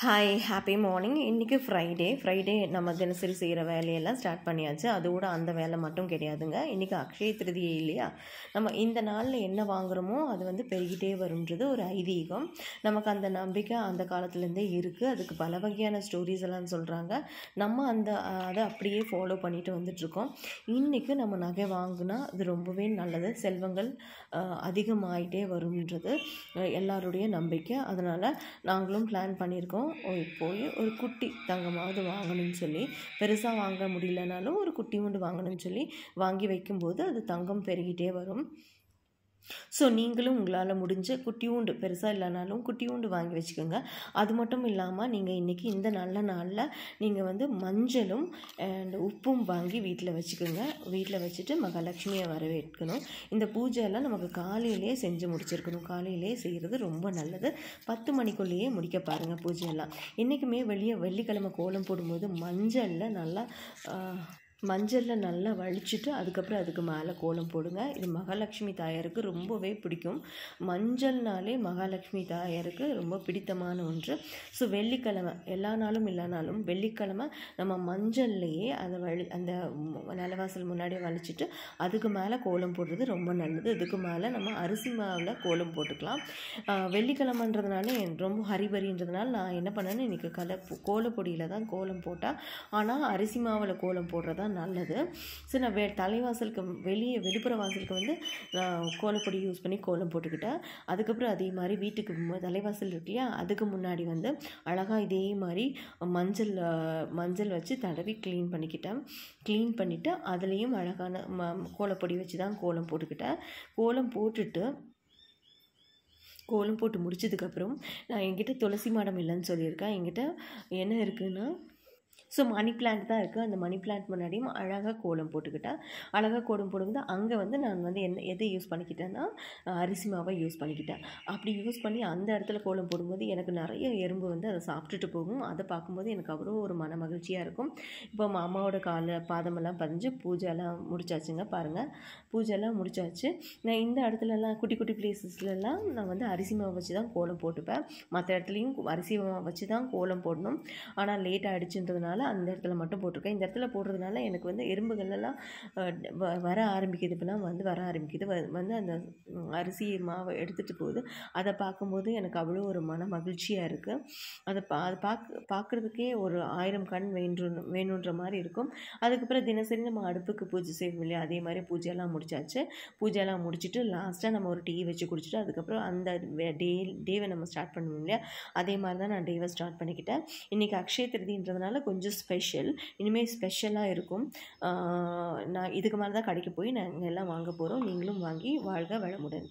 hi happy morning இன்றைக்கி Friday Friday நம்ம தினசரி செய்கிற வேலையெல்லாம் ஸ்டார்ட் பண்ணியாச்சு அதோட அந்த வேலை மட்டும் கிடையாதுங்க இன்றைக்கி அக்ஷய திருதியை இல்லையா நம்ம இந்த நாளில் என்ன வாங்குகிறோமோ அது வந்து பெருகிட்டே வரும்ன்றது ஒரு ஐதீகம் நமக்கு அந்த நம்பிக்கை அந்த காலத்துலேருந்தே இருக்குது அதுக்கு பல வகையான ஸ்டோரிஸ் எல்லாம் சொல்கிறாங்க நம்ம அந்த அதை அப்படியே ஃபாலோ பண்ணிட்டு வந்துட்ருக்கோம் இன்றைக்கி நம்ம நகை வாங்கினா அது ரொம்பவே நல்லது செல்வங்கள் அதிகமாகிட்டே வரும்ன்றது எல்லாருடைய நம்பிக்கை அதனால் நாங்களும் பிளான் பண்ணியிருக்கோம் வாங்கணும் போய் ஒரு குட்டி தங்கமாவது வாங்கணும்னு சொல்லி பெருசாக வாங்க முடியலனாலும் ஒரு குட்டி ஒன்று வாங்கணும்னு சொல்லி வாங்கி வைக்கும்போது அது தங்கம் பெருகிட்டே வரும் ஸோ நீங்களும் உங்களால் முடிஞ்ச குட்டியூண்டு பெருசாக இல்லைனாலும் குட்டியூண்டு வாங்கி வச்சுக்கோங்க அது மட்டும் இல்லாமல் நீங்கள் இன்றைக்கி இந்த நல்ல நாளில் நீங்கள் வந்து மஞ்சளும் அண்ட் உப்பும் வாங்கி வீட்டில் வச்சுக்கோங்க வீட்டில் வச்சுட்டு மகாலட்சுமியை வரவேற்கணும் இந்த பூஜையெல்லாம் நமக்கு காலையிலே செஞ்சு முடிச்சிருக்கணும் காலையிலே செய்கிறது ரொம்ப நல்லது பத்து மணிக்குள்ளேயே முடிக்க பாருங்கள் பூஜையெல்லாம் என்றைக்குமே வெளியே வெள்ளிக்கிழமை கோலம் போடும்போது மஞ்சளில் நல்லா மஞ்சளில் நல்லா வலிச்சுட்டு அதுக்கப்புறம் அதுக்கு மேலே கோலம் போடுங்க இது மகாலட்சுமி தாயாருக்கு ரொம்பவே பிடிக்கும் மஞ்சள்னாலே மகாலட்சுமி தாயாருக்கு ரொம்ப பிடித்தமான ஒன்று ஸோ வெள்ளிக்கிழமை எல்லா நாளும் இல்லைனாலும் வெள்ளிக்கிழமை நம்ம மஞ்சள்லேயே அதை வலி அந்த நிலவாசல் முன்னாடியே வழிச்சிட்டு அதுக்கு மேலே கோலம் போடுறது ரொம்ப நல்லது இதுக்கு மேலே நம்ம அரிசி மாவில் கோலம் போட்டுக்கலாம் வெள்ளிக்கிழமைன்றதுனால ரொம்ப ஹரிபரின்றதுனால நான் என்ன பண்ணேன்னு இன்றைக்கி கலை கோலப்பொடியில் தான் கோலம் போட்டால் ஆனால் அரிசி மாவில் கோலம் போடுறதா தான் நல்லது சரி நான் வே தலைவாசலுக்கு வெளியே வெளிப்புற வாசலுக்கு வந்து நான் கோலப்பொடி யூஸ் பண்ணி கோலம் போட்டுக்கிட்டேன் அதுக்கப்புறம் அதே மாதிரி வீட்டுக்கு தலைவாசல் இருக்கு இல்லையா அதுக்கு முன்னாடி வந்து அழகாக இதே மாதிரி மஞ்சள் மஞ்சள் வச்சு தடவி க்ளீன் பண்ணிக்கிட்டேன் க்ளீன் பண்ணிவிட்டு அதுலேயும் அழகான ம கோலப்பொடி வச்சு தான் கோலம் போட்டுக்கிட்டேன் கோலம் போட்டுட்டு கோலம் போட்டு முடிச்சதுக்கப்புறம் நான் என்கிட்ட துளசி மாடம் இல்லைன்னு சொல்லியிருக்கேன் என்கிட்ட என்ன இருக்குதுன்னா ஸோ மணி பிளான்ட் தான் இருக்குது அந்த மணி பிளான்ட் முன்னாடியும் அழகாக கோலம் போட்டுக்கிட்டேன் அழகாக கோலம் போடும்போது அங்கே வந்து நான் வந்து என்ன எதை யூஸ் பண்ணிக்கிட்டேன்னா அரிசி மாவை யூஸ் பண்ணிக்கிட்டேன் அப்படி யூஸ் பண்ணி அந்த இடத்துல கோலம் போடும்போது எனக்கு நிறைய எறும்பு வந்து அதை சாப்பிட்டுட்டு போகும் அதை பார்க்கும்போது எனக்கு அவ்வளோ ஒரு மன மகிழ்ச்சியாக இருக்கும் இப்போ மாமாவோட காலை பாதமெல்லாம் பதிஞ்சு பூஜைலாம் முடிச்சாச்சுங்க பாருங்கள் பூஜைலாம் முடிச்சாச்சு நான் இந்த இடத்துலலாம் குட்டி குட்டி பிளேசஸ்லலாம் நான் வந்து அரிசி மாவு வச்சு தான் கோலம் போட்டுப்பேன் மற்ற இடத்துலையும் அரிசி மாவை வச்சு தான் கோலம் போடணும் ஆனால் லேட் ஆகிடுச்சுன்றதுனால அந்த இடத்துல மட்டும் போட்டிருக்கேன் இந்த இடத்துல போடுறதுனால எனக்கு வந்து எறும்புகள்லாம் வர ஆரம்பிக்குது இப்போலாம் வந்து வர ஆரம்பிக்குது வந்து அந்த அரிசி மாவை எடுத்துகிட்டு போகுது அதை பார்க்கும்போது எனக்கு அவ்வளோ ஒரு மன மகிழ்ச்சியாக இருக்குது அதை பா அதை பார்க்க பார்க்குறதுக்கே ஒரு ஆயிரம் கண் வேணும் வேணுன்ற மாதிரி இருக்கும் அதுக்கப்புறம் தினசரி நம்ம அடுப்புக்கு பூஜை செய்வோம் இல்லையா அதே மாதிரி பூஜையெல்லாம் முடிச்சாச்சு பூஜையெல்லாம் முடிச்சுட்டு லாஸ்ட்டாக நம்ம ஒரு டீ வச்சு குடிச்சிட்டு அதுக்கப்புறம் அந்த டே டேவை நம்ம ஸ்டார்ட் பண்ணுவோம் இல்லையா அதே மாதிரி தான் நான் டேவை ஸ்டார்ட் பண்ணிக்கிட்டேன் இன்றைக்கி அக்ஷய திருதின்றதுனால கொஞ்சம் ஸ்பெஷல் இனிமேல் ஸ்பெஷலாக இருக்கும் நான் இதுக்கு மேலே தான் கடைக்கு போய் நாங்கள் எல்லாம் வாங்க போகிறோம் நீங்களும் வாங்கி வாழ்க வளமுடன்